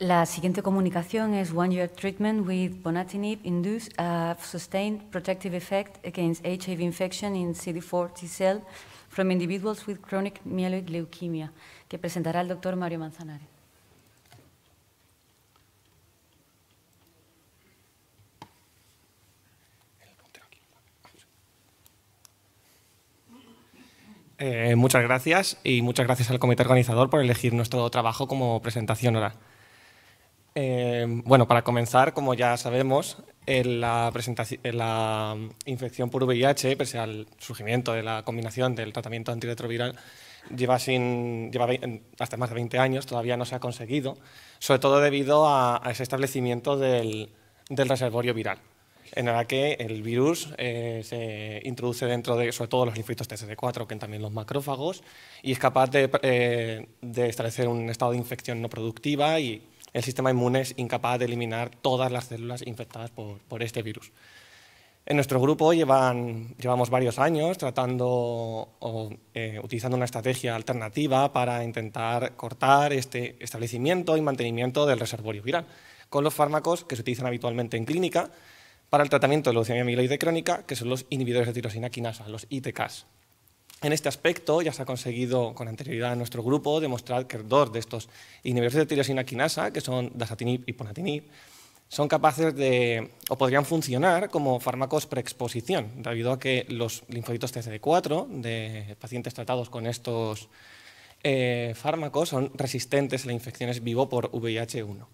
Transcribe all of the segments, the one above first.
La siguiente comunicación es One Year Treatment with Bonatinib induced a uh, sustained protective effect against HIV infection in CD4 T cell from individuals with chronic myeloid leukemia, que presentará el doctor Mario Manzanares. Eh, muchas gracias y muchas gracias al comité organizador por elegir nuestro trabajo como presentación oral. Eh, bueno, para comenzar, como ya sabemos, la, mm, infección por VIH, pese al surgimiento de la combinación del tratamiento antirretroviral, lleva, sin, hasta más de 20 años, todavía no se ha conseguido, sobre todo debido a, ese establecimiento del, reservorio viral, en el que el virus eh, se introduce dentro de, sobre todo, los linfocitos TCD4, que también los macrófagos, y es capaz de, eh, de establecer un estado de infección no productiva y el sistema inmune es incapaz de eliminar todas las células infectadas por, este virus. En nuestro grupo llevamos varios años tratando o eh, utilizando una estrategia alternativa para intentar cortar este establecimiento y mantenimiento del reservorio viral con los fármacos que se utilizan habitualmente en clínica para el tratamiento de la leucemia amiloide crónica, que son los inhibidores de tirosina quinasa, los ITKs. En este aspecto ya se ha conseguido con anterioridad en nuestro grupo demostrar que dos de estos inhibidores de tirosina quinasa, que son dasatinib y ponatinib, son capaces de, o podrían funcionar como fármacos preexposición, debido a que los linfocitos TCD4 de pacientes tratados con estos eh, fármacos son resistentes a las infecciones vivo por VIH1.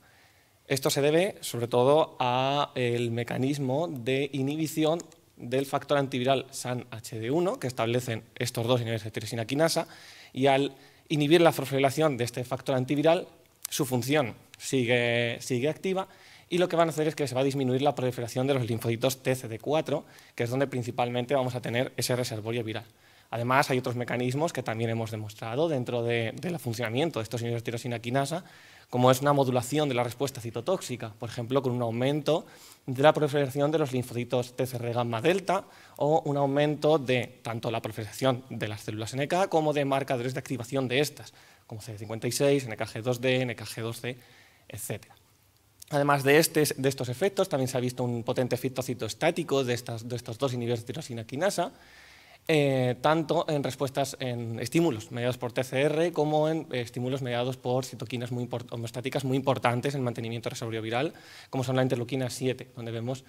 Esto se debe sobre todo al mecanismo de inhibición del factor antiviral SAN-HD1, que establecen estos dos inhibidores de tirosina quinasa, y al inhibir la fosforilación de este factor antiviral, su función sigue, sigue activa y lo que van a hacer es que se va a disminuir la proliferación de los linfocitos TCD4, que es donde principalmente vamos a tener ese reservorio viral. Además, hay otros mecanismos que también hemos demostrado dentro del funcionamiento de estos inhibidores de tirosina quinasa, como es una modulación de la respuesta citotóxica, por ejemplo, con un aumento de la proliferación de los linfocitos TCR gamma delta o un aumento de tanto la proliferación de las células NK como de marcadores de activación de estas, como CD56, NKG2D, NKG2C, etc. Además este, de, estos efectos, también se ha visto un potente efecto citostático de, estas, de estos dos inhibidores de tirosina quinasa, eh, tanto en respuestas en estímulos mediados por TCR como en eh, estímulos mediados por citoquinas muy homeostáticas muy importantes en mantenimiento reservorio viral, como son la interleuquina 7, donde vemos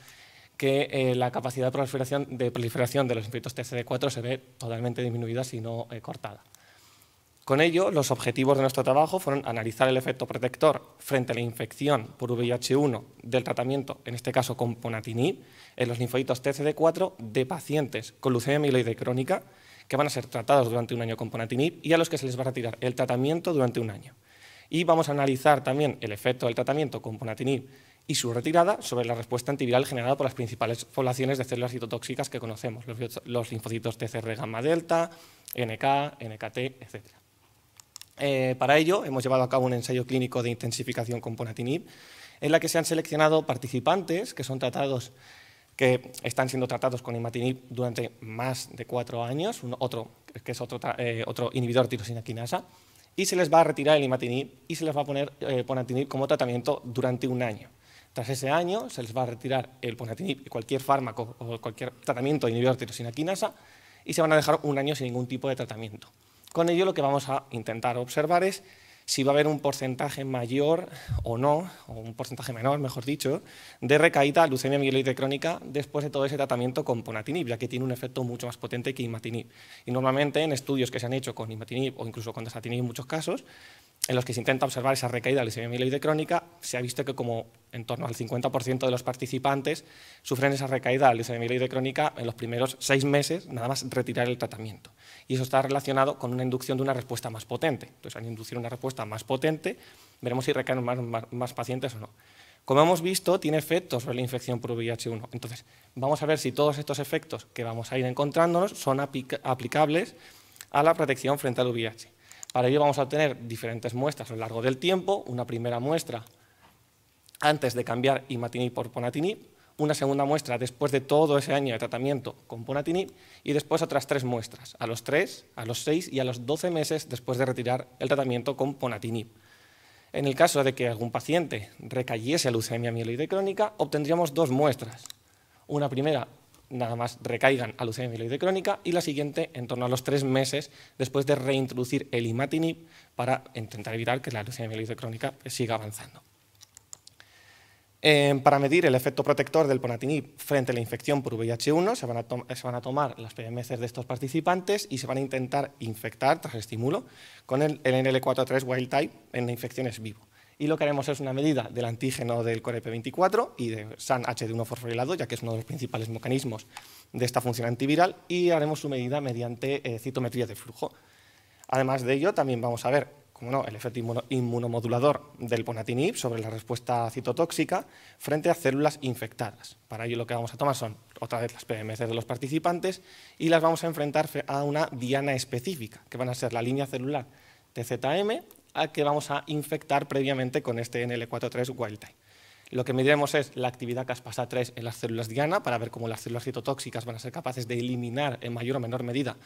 que eh, la capacidad de proliferación, de proliferación, de los infectos TCD4 se ve totalmente disminuida, si no cortada. Con ello, los objetivos de nuestro trabajo fueron analizar el efecto protector frente a la infección por VIH1 del tratamiento, en este caso con ponatinib, en los linfocitos TCD4 de pacientes con leucemia mieloide crónica que van a ser tratados durante un año con ponatinib y a los que se les va a retirar el tratamiento durante un año. Y vamos a analizar también el efecto del tratamiento con ponatinib y su retirada sobre la respuesta antiviral generada por las principales poblaciones de células citotóxicas que conocemos, los, linfocitos TCR gamma delta, NK, NKT, etc. Eh, para ello, hemos llevado a cabo un ensayo clínico de intensificación con ponatinib, en la que se han seleccionado participantes que son tratados que están siendo tratados con imatinib durante más de cuatro años, otro, que es otro, eh, otro inhibidor tirosina quinasa, y se les va a retirar el imatinib y se les va a poner eh, ponatinib como tratamiento durante un año. Tras ese año se les va a retirar el ponatinib y cualquier fármaco o cualquier tratamiento de inhibidor tirosina quinasa y se van a dejar un año sin ningún tipo de tratamiento. Con ello lo que vamos a intentar observar es si va a haber un porcentaje mayor o no, o un porcentaje menor, mejor dicho, de recaída a leucemia mieloide crónica después de todo ese tratamiento con ponatinib, ya que tiene un efecto mucho más potente que imatinib. Y normalmente en estudios que se han hecho con imatinib o incluso con desatinib en muchos casos, en los que se intenta observar esa recaída de la crónica, se ha visto que como en torno al 50% de los participantes sufren esa recaída de la crónica en los primeros seis meses, nada más retirar el tratamiento. Y eso está relacionado con una inducción de una respuesta más potente. Entonces, al inducir una respuesta más potente, veremos si recaen más, más, pacientes o no. Como hemos visto, tiene efectos sobre la infección por VIH1. Entonces, vamos a ver si todos estos efectos que vamos a ir encontrándonos son aplicables a la protección frente al VIH. Para ello vamos a obtener diferentes muestras a lo largo del tiempo, una primera muestra antes de cambiar imatinib por ponatinib, una segunda muestra después de todo ese año de tratamiento con ponatinib y después otras tres muestras, a los tres, a los seis y a los doce meses después de retirar el tratamiento con ponatinib. En el caso de que algún paciente recayese leucemia mieloide crónica, obtendríamos dos muestras. Una primera nada más recaigan a leucemia mieloide crónica y la siguiente en torno a los tres meses después de reintroducir el imatinib para intentar evitar que la leucemia mieloide crónica pues, siga avanzando. Eh, para medir el efecto protector del ponatinib frente a la infección por VIH1, se van, a tomar las PMCs de estos participantes y se van a intentar infectar tras estímulo con el NL43 wild type en infecciones vivo y lo que haremos es una medida del antígeno del CoreP24 y de SAN HD1 fosforilado, ya que es uno de los principales mecanismos de esta función antiviral, y haremos su medida mediante eh, citometría de flujo. Además de ello, también vamos a ver, como no, el efecto inmunomodulador del ponatinib sobre la respuesta citotóxica frente a células infectadas. Para ello lo que vamos a tomar son otra vez las PMC de los participantes y las vamos a enfrentar a una diana específica, que van a ser la línea celular TZM que vamos a infectar previamente con este NL43 wild type. Lo que mediremos es la actividad caspasa-3 en las células diana para ver cómo las células citotóxicas van a ser capaces de eliminar en mayor o menor medida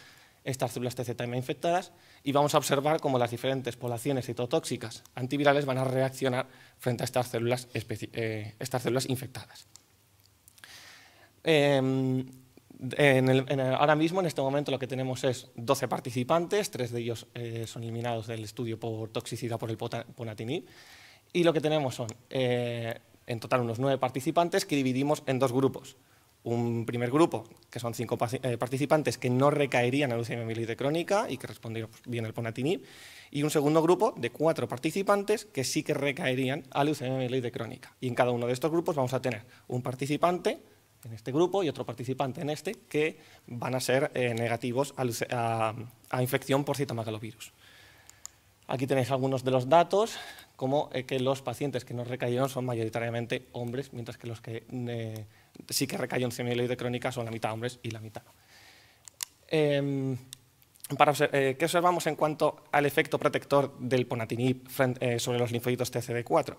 estas células TZM infectadas y vamos a observar cómo las diferentes poblaciones citotóxicas antivirales van a reaccionar frente a estas células, eh, estas células infectadas. Em, en ahora mismo, en este momento, lo que tenemos es 12 participantes, tres de ellos eh, son eliminados del estudio por toxicidad por el ponatinib, y lo que tenemos son, eh, en total, unos nueve participantes que dividimos en dos grupos. Un primer grupo, que son cinco eh, participantes que no recaerían a leucemia mieloide crónica y que respondieron bien al ponatinib, y un segundo grupo de cuatro participantes que sí que recaerían a leucemia mieloide crónica. Y en cada uno de estos grupos vamos a tener un participante en este grupo y otro participante en este que van a ser eh, negativos a, infección por citomegalovirus. Aquí tenéis algunos de los datos, como eh, que los pacientes que nos recayeron son mayoritariamente hombres, mientras que los que eh, sí que recayeron semielite crónica son la mitad hombres y la mitad. Em, para ¿Qué observamos en cuanto al efecto protector del ponatinib sobre los linfocitos TCD4?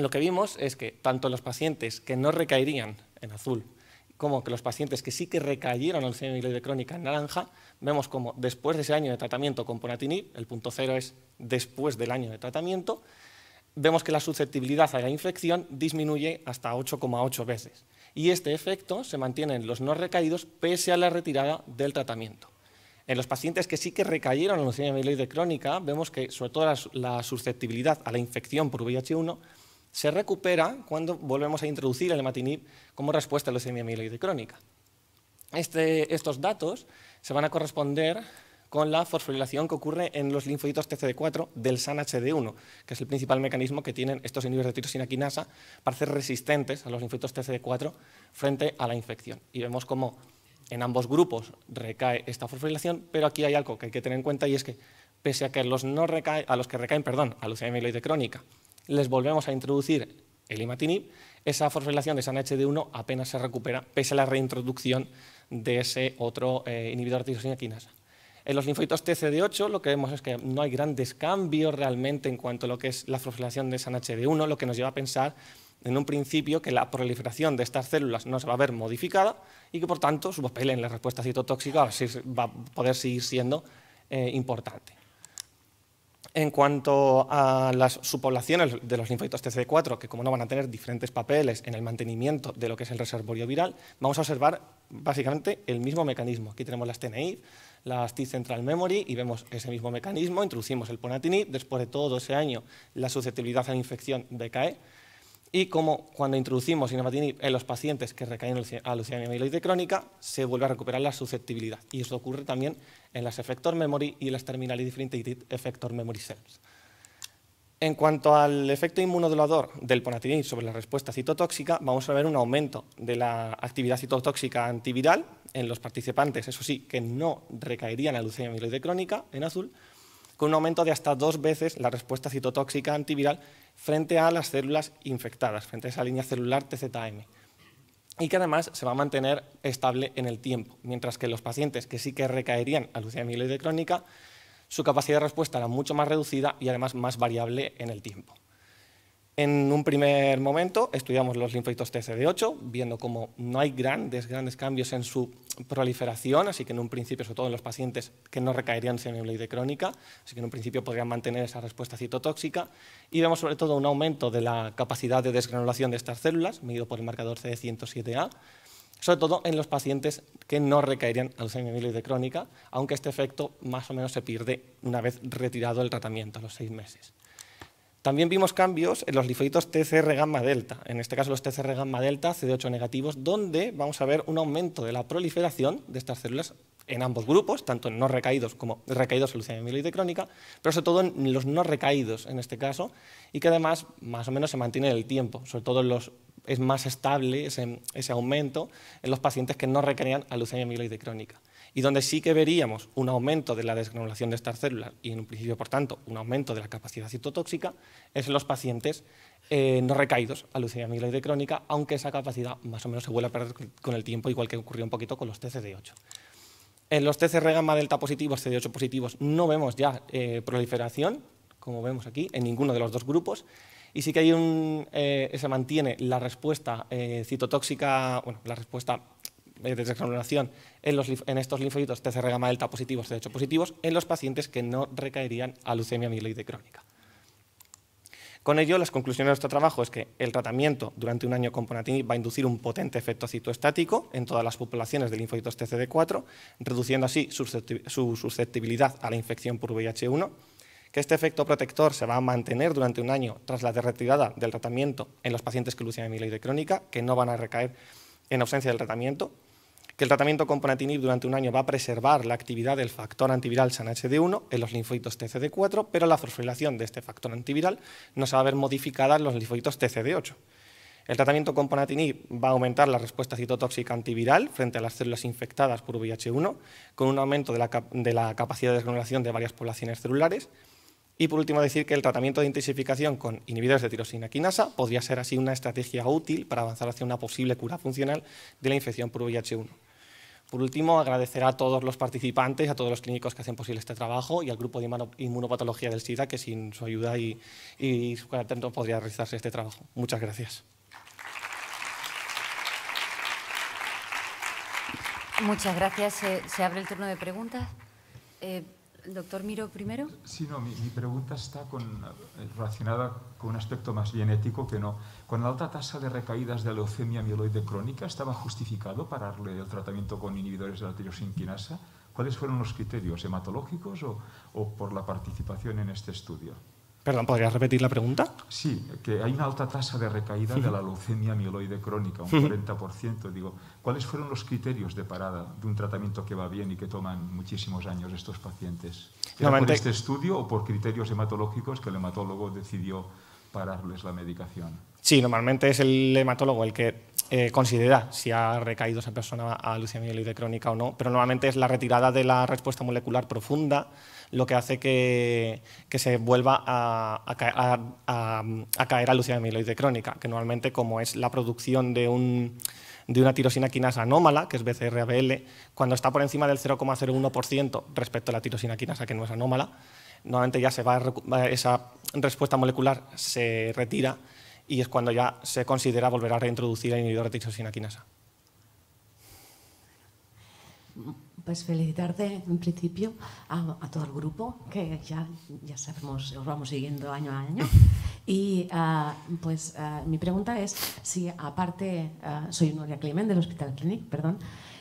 lo que vimos es que tanto los pacientes que no recaerían en azul como que los pacientes que sí que recayeron al leucemia amiloide crónica en naranja, vemos como después de ese año de tratamiento con ponatinib, el punto cero es después del año de tratamiento, vemos que la susceptibilidad a la infección disminuye hasta 8,8 veces. Y este efecto se mantiene en los no recaídos pese a la retirada del tratamiento. En los pacientes que sí que recayeron en leucemia amiloide crónica, vemos que sobre todo la, la susceptibilidad a la infección por VIH1 se recupera cuando volvemos a introducir el hematinib como respuesta a la leucemia mieloide crónica. Este, estos datos se van a corresponder con la fosforilación que ocurre en los linfocitos TCD4 del SAN-HD1, que es el principal mecanismo que tienen estos inhibidores de tirosina quinasa para ser resistentes a los linfocitos TCD4 frente a la infección. Y vemos cómo en ambos grupos recae esta fosforilación, pero aquí hay algo que hay que tener en cuenta y es que pese a que los a los que recaen, perdón, a leucemia mieloide crónica les volvemos a introducir el imatinib, esa fosforilación de sanhd 1 apenas se recupera, pese a la reintroducción de ese otro eh, inhibidor de tirosina quinasa. En los linfocitos TCD8 lo que vemos es que no hay grandes cambios realmente en cuanto a lo que es la fosforilación de sanhd 1 lo que nos lleva a pensar en un principio que la proliferación de estas células no se va a ver modificada y que por tanto su papel en la respuesta citotóxica va a poder seguir siendo eh, importante en cuanto a las subpoblaciones de los linfocitos TCD4, que como no van a tener diferentes papeles en el mantenimiento de lo que es el reservorio viral, vamos a observar básicamente el mismo mecanismo. Aquí tenemos las TNI, las T-Central Memory, y vemos ese mismo mecanismo, introducimos el ponatinib, después de todo ese año la susceptibilidad a la infección decae, y como cuando introducimos en los pacientes que recaen a leucemia mieloide crónica, se vuelve a recuperar la susceptibilidad. Y eso ocurre también en las effector memory y en las terminal differentiated effector memory cells. En cuanto al efecto inmunodulador del ponatinib sobre la respuesta citotóxica, vamos a ver un aumento de la actividad citotóxica antiviral en los participantes, eso sí, que no recaerían a leucemia mieloide crónica, en azul, con un aumento de hasta dos veces la respuesta citotóxica antiviral frente a las células infectadas, frente a esa línea celular TZM, y que además se va a mantener estable en el tiempo, mientras que los pacientes que sí que recaerían a leucemia crónica, su capacidad de respuesta era mucho más reducida y además más variable en el tiempo. En un primer momento estudiamos los linfocitos TCD8, viendo cómo no hay grandes, grandes cambios en su proliferación, así que en un principio, sobre todo en los pacientes que no recaerían en semiamiloide crónica, así que en un principio podrían mantener esa respuesta citotóxica, y vemos sobre todo un aumento de la capacidad de desgranulación de estas células, medido por el marcador CD107A, sobre todo en los pacientes que no recaerían al semiamiloide crónica, aunque este efecto más o menos se pierde una vez retirado el tratamiento a los seis meses. También vimos cambios en los linfocitos TCR gamma delta, en este caso los TCR gamma delta CD8 negativos, donde vamos a ver un aumento de la proliferación de estas células en ambos grupos, tanto en no recaídos como recaídos en leucemia mieloide crónica, pero sobre todo en los no recaídos en este caso, y que además más o menos se mantiene en el tiempo, sobre todo es más estable ese, aumento en los pacientes que no recaían a amiloide crónica y donde sí que veríamos un aumento de la desgranulación de estas células y en un principio, por tanto, un aumento de la capacidad citotóxica, es en los pacientes eh, no recaídos a leucemia de crónica, aunque esa capacidad más o menos se vuelve a perder con el tiempo, igual que ocurrió un poquito con los TCD8. En los TCR gamma delta positivos, CD8 positivos, no vemos ya eh, proliferación, como vemos aquí, en ninguno de los dos grupos, y sí que hay un, eh, se mantiene la respuesta citotóxica, bueno, la respuesta de en, estos linfocitos TCR gamma delta positivos, CD8 positivos, en los pacientes que no recaerían a leucemia amiloide crónica. Con ello, las conclusiones de nuestro trabajo es que el tratamiento durante un año con ponatinib va a inducir un potente efecto citoestático en todas las poblaciones de linfocitos TCD4, reduciendo así su susceptibilidad a la infección por VIH1, que este efecto protector se va a mantener durante un año tras la retirada del tratamiento en los pacientes con leucemia amiloide crónica, que no van a recaer en ausencia del tratamiento, que el tratamiento con ponatinib durante un año va a preservar la actividad del factor antiviral SANHD1 en los linfocitos TCD4, pero la fosforilación de este factor antiviral no se va a ver modificada en los linfoitos TCD8. El tratamiento con ponatinib va a aumentar la respuesta citotóxica antiviral frente a las células infectadas por VIH1, con un aumento de la, de la capacidad de desgranulación de varias poblaciones celulares. Y por último, decir que el tratamiento de intensificación con inhibidores de tirosina quinasa podría ser así una estrategia útil para avanzar hacia una posible cura funcional de la infección por VIH1. Por último, agradecer a todos los participantes, a todos los clínicos que hacen posible este trabajo y al grupo de inmunopatología del SIDA, que sin su ayuda y, su carácter no podría realizarse este trabajo. Muchas gracias. Muchas gracias. Se, abre el turno de preguntas. Eh, Doctor Miro primero. Sí, no, mi, pregunta está eh, relacionada con un aspecto más bien ético que no. ¿Con la alta tasa de recaídas de leucemia mieloide crónica estaba justificado pararle el tratamiento con inhibidores de la tirosinquinasa? ¿Cuáles fueron los criterios hematológicos o por la participación en este estudio? Perdón, ¿podrías repetir la pregunta? Sí, que hay una alta tasa de recaída de la leucemia mieloide crónica, un 40%. Digo, ¿cuáles fueron los criterios de parada de un tratamiento que va bien y que toman muchísimos años estos pacientes? por este estudio o por criterios hematológicos que el hematólogo decidió pararles la medicación? Sí, normalmente es el hematólogo el que eh, considera si ha recaído esa persona a leucemia crónica o no, pero normalmente es la retirada de la respuesta molecular profunda lo que hace que, se vuelva a, a, caer a crónica, que normalmente como es la producción de una tirosina quinasa anómala, que es bcr cuando está por encima del 0,01% respecto a la tirosina quinasa que no es anómala, normalmente ya se va, esa respuesta molecular se retira y es cuando ya se considera volver a reintroducir el inhibidor de tixosina quinasa. Pues felicitarte en principio a, todo el grupo, que ya, ya sabemos, os vamos siguiendo año a año. Y ah, pues ah, mi pregunta es si aparte, ah, soy Nuria Climen del Hospital Clinic, perdón,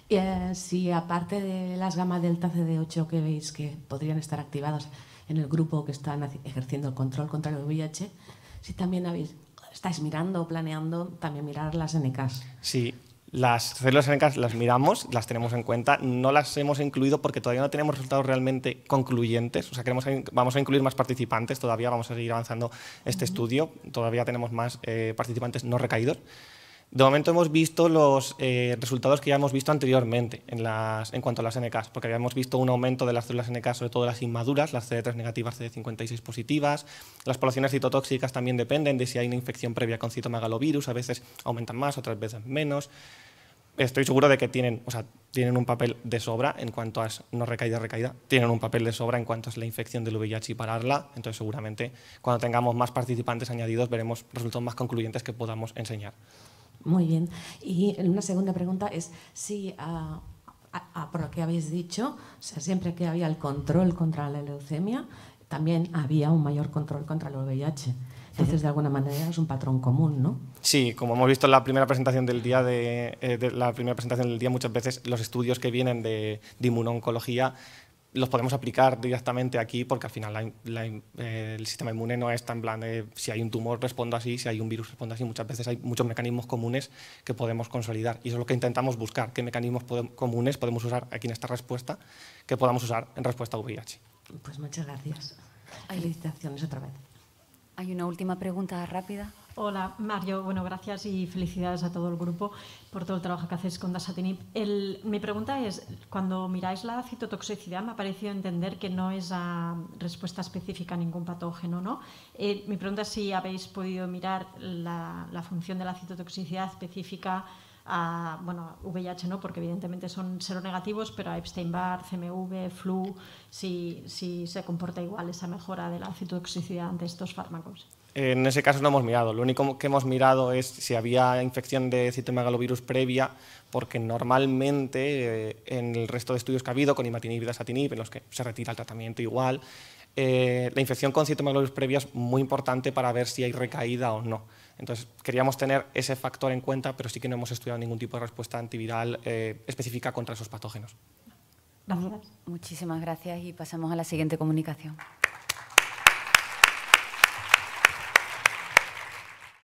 eh, si aparte de las gamas delta CD8 que veis que podrían estar activadas en el grupo que están ejerciendo el control contra el VIH, si también habéis estáis mirando o planeando también mirar las NKs. Sí, las células NKs las miramos, las tenemos en cuenta, no las hemos incluido porque todavía no tenemos resultados realmente concluyentes, o sea, vamos a incluir más participantes, todavía vamos a seguir avanzando este estudio, todavía tenemos más eh, participantes no recaídos. De momento hemos visto los eh, resultados que ya hemos visto anteriormente en, cuanto a las NKs, porque habíamos visto un aumento de las células NK, sobre todo las inmaduras, las CD3 negativas, CD56 positivas. Las poblaciones citotóxicas también dependen de si hay una infección previa con citomegalovirus, a veces aumentan más, otras veces menos. Estoy seguro de que tienen, o tienen un papel de sobra en cuanto a no recaída, recaída, tienen un papel de sobra en cuanto a la infección del VIH y pararla. Entonces, seguramente cuando tengamos más participantes añadidos veremos resultados más concluyentes que podamos enseñar. Muy bien. Y una segunda pregunta es si, ah, a, por lo que habéis dicho, o sea, siempre que había el control contra la leucemia, también había un mayor control contra el VIH. Entonces, de alguna manera es un patrón común, ¿no? Sí, como hemos visto en la primera presentación del día, de, eh, la primera presentación del día muchas veces los estudios que vienen de, de inmunoncología los podemos aplicar directamente aquí porque al final el sistema inmune no es tan plan de si hay un tumor respondo así, si hay un virus responde así. Muchas veces hay muchos mecanismos comunes que podemos consolidar y eso es lo que intentamos buscar, qué mecanismos comunes podemos usar aquí en esta respuesta que podamos usar en respuesta a VIH. Pues muchas gracias. Hay licitaciones otra vez. Hay una última pregunta rápida. Hola, Mario. Bueno, gracias y felicidades a todo el grupo por todo el trabajo que hacéis con dasatinib. El, mi pregunta es, cuando miráis la citotoxicidad, me ha parecido entender que no es respuesta específica a ningún patógeno, ¿no? Eh, mi pregunta es si habéis podido mirar la, función de la citotoxicidad específica a, bueno, VIH no, porque evidentemente son seronegativos, pero a Epstein-Barr, CMV, flu, si, si se comporta igual esa mejora de la citotoxicidad ante estos fármacos en ese caso no hemos mirado. Lo único que hemos mirado es si había infección de citomegalovirus previa, porque normalmente eh, en el resto de estudios que ha habido con imatinib y dasatinib, en los que se retira el tratamiento igual, eh, la infección con citomegalovirus previa es muy importante para ver si hay recaída o no. Entonces, queríamos tener ese factor en cuenta, pero sí que no hemos estudiado ningún tipo de respuesta antiviral eh, específica contra esos patógenos. Gracias. Muchísimas gracias y pasamos a la siguiente comunicación.